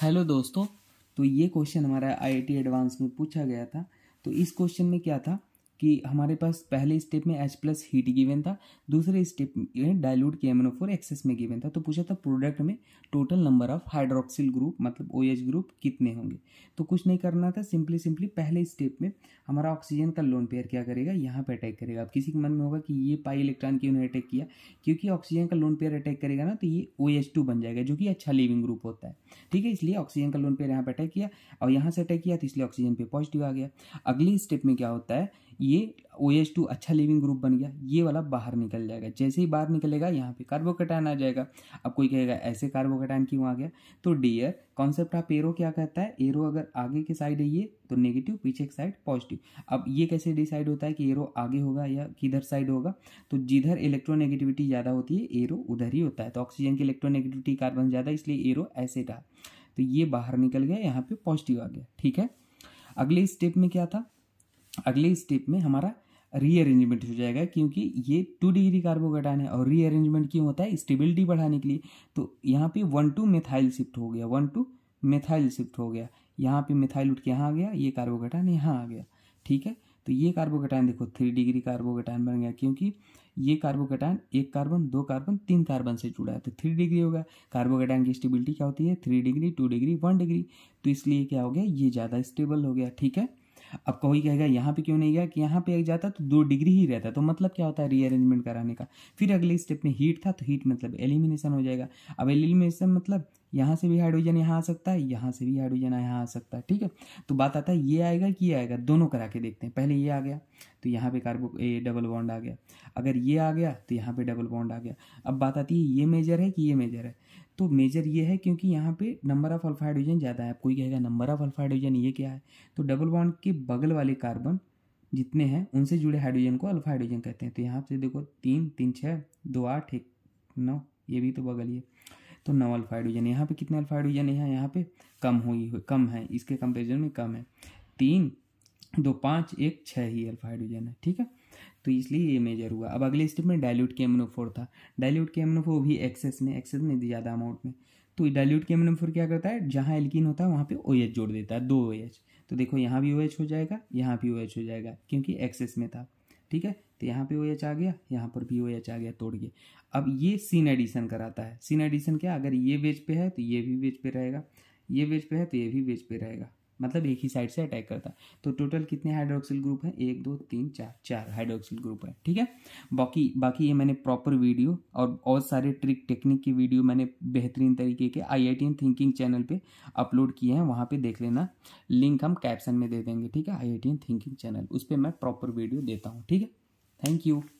Hello दोस्तों तो ये क्वेश्चन हमारा आईआईटी एडवांस में पूछा गया था तो इस क्वेश्चन में क्या था कि हमारे पास पहले स्टेप में एच प्लस हीट गिवन था दूसरे स्टेप में डायलूट के एमनो फोर एक्सेस में गिवन था तो पूछा था प्रोडक्ट में total number of hydroxyl group मतलब ओ एच ग्रुप कितने होंगे तो कुछ नहीं करना था सिंपली सिंपली पहले स्टेप में हमारा ऑक्सीजन का लोन पेयर क्या करेगा यहाँ पर अटैक करेगा अब किसी के मन में होगा कि ये पाई इलेक्ट्रॉन क्यों नहीं अटैक किया क्योंकि ऑक्सीजन का लोन पेयर अटैक करेगा ना तो ये ओ एच टू बन जाएगा जो कि अच्छा लिविंग ग्रुप होता है ठीक है इसलिए ऑक्सीजन का लोन पेयर यहाँ पर अटैक किया और यहाँ से अटैक किया तो इसलिए ऑक्सीजन पे पॉजिटिव आ गया अगली स्टेप में क्या होता है ये ओ एच टू अच्छा लिविंग ग्रुप बन गया ये वाला बाहर निकल जाएगा जैसे ही बाहर निकलेगा यहाँ पे कार्बोकेटाइन आ जाएगा अब कोई कहेगा ऐसे कार्बोकेटाइन क्यों आ गया तो डियर कॉन्सेप्ट आप एरो क्या कहता है एरो अगर आगे के साइड है ये तो नेगेटिव पीछे के साइड पॉजिटिव अब ये कैसे डिसाइड होता है कि एरो आगे होगा या किधर साइड होगा तो जिधर इलेक्ट्रोनेगेटिविटी ज़्यादा होती है एरो उधर ही होता है तो ऑक्सीजन की इलेक्ट्रोनेगेटिविटी कार्बन ज़्यादा इसलिए एरो ऐसे रहा तो ये बाहर निकल गया यहाँ पर पॉजिटिव आ गया ठीक है अगले स्टेप में क्या था अगले स्टेप में हमारा रीअरेंजमेंट हो जाएगा क्योंकि ये टू डिग्री कार्बोकटाइन है और रीअरेंजमेंट क्यों होता है स्टेबिलिटी बढ़ाने के लिए तो यहाँ पे वन टू मेथाइल शिफ्ट हो गया वन टू मेथाइल शिफ्ट हो गया यहाँ पे मिथाइल उठ के यहाँ आ गया ये कार्बोकेटाइन यहाँ आ गया ठीक है तो ये कार्बोकेटाइन देखो थ्री डिग्री कार्बोकटाइन बन गया क्योंकि ये कार्बोकेटाइन एक कार्बन दो कार्बन तीन कार्बन से जुड़ा है तो थ्री डिग्री होगा कार्बोकटाइन की स्टेबिलिटी क्या होती है three degree two degree one degree तो इसलिए क्या हो गया ये ज़्यादा स्टेबल हो गया ठीक है अब कोई कहेगा यहाँ पे क्यों नहीं गया कि यहाँ पे एक जाता तो दो डिग्री ही रहता तो मतलब क्या होता है रीअरेंजमेंट कराने का फिर अगले स्टेप में हीट था तो हीट मतलब एलिमिनेशन हो जाएगा अब एलिमिनेशन मतलब यहाँ से भी हाइड्रोजन यहाँ आ सकता है यहाँ से भी हाइड्रोजन यहाँ आ सकता है ठीक है तो बात आता है ये आएगा कि ये आएगा दोनों करा के देखते हैं पहले ये आ गया तो यहाँ पे कार्बो ए डबल बॉन्ड आ गया अगर ये आ गया तो यहाँ पे डबल बॉन्ड आ गया अब बात आती है ये मेजर है कि ये मेजर है तो मेजर ये है क्योंकि यहाँ पे नंबर ऑफ अल्फा हाइड्रोजन ज़्यादा है आप कोई कहेगा नंबर ऑफ अल्फा हाइड्रोजन ये क्या है तो डबल बॉन्ड के बगल वाले कार्बन जितने हैं उनसे जुड़े हाइड्रोजन को अल्फा हाइड्रोजन कहते हैं तो यहाँ से देखो तीन तीन छः दो आठ एक नौ ये भी तो बगल ही तो नौ अल्फा हाइड्रोजन यहाँ पे कितने अल्फा हाइड्रोजन है यहाँ पे कम हुई कम है इसके कंपेरिजन में कम है तीन दो पाँच एक छः ही अल्फा हाइड्रोजन है ठीक है तो इसलिए ये मेजर हुआ अब अगले स्टेप में डायल्यूट के एमनोफोर था डायल्यूट के एमनोफोर भी एक्सेस में एक्सेस में ज़्यादा अमाउंट में तो डायल्यूट के एमनोफोर क्या करता है जहाँ एल्किन होता है वहाँ पर ओ एच जोड़ देता है दो ओ OH। एच तो देखो यहाँ भी ओ OH एच हो जाएगा यहाँ भी ओ OH एच हो जाएगा क्योंकि एक्सेस में था ठीक है तो यहाँ पे ओ एच आ गया यहाँ पर भी ओ एच आ गया तोड़ के अब ये सीन एडिशन कराता है सीन एडिशन क्या अगर ये वेज पे है तो ये भी वेज पे रहेगा ये वेज पे है तो ये भी वेज पे रहेगा मतलब एक ही साइड से अटैक करता है तो टोटल कितने हाइड्रोक्सिल ग्रुप हैं एक दो तीन चार चार हाइड्रोक्सिल ग्रुप है ठीक है बाकी बाकी ये मैंने प्रॉपर वीडियो और और सारे ट्रिक टेक्निक की वीडियो मैंने बेहतरीन तरीके के आई आई थिंकिंग चैनल पर अपलोड किए हैं वहाँ पर देख लेना लिंक हम कैप्शन में दे देंगे ठीक है आई आई थिंकिंग चैनल उस पर मैं प्रॉपर वीडियो देता हूँ ठीक है थैंक यू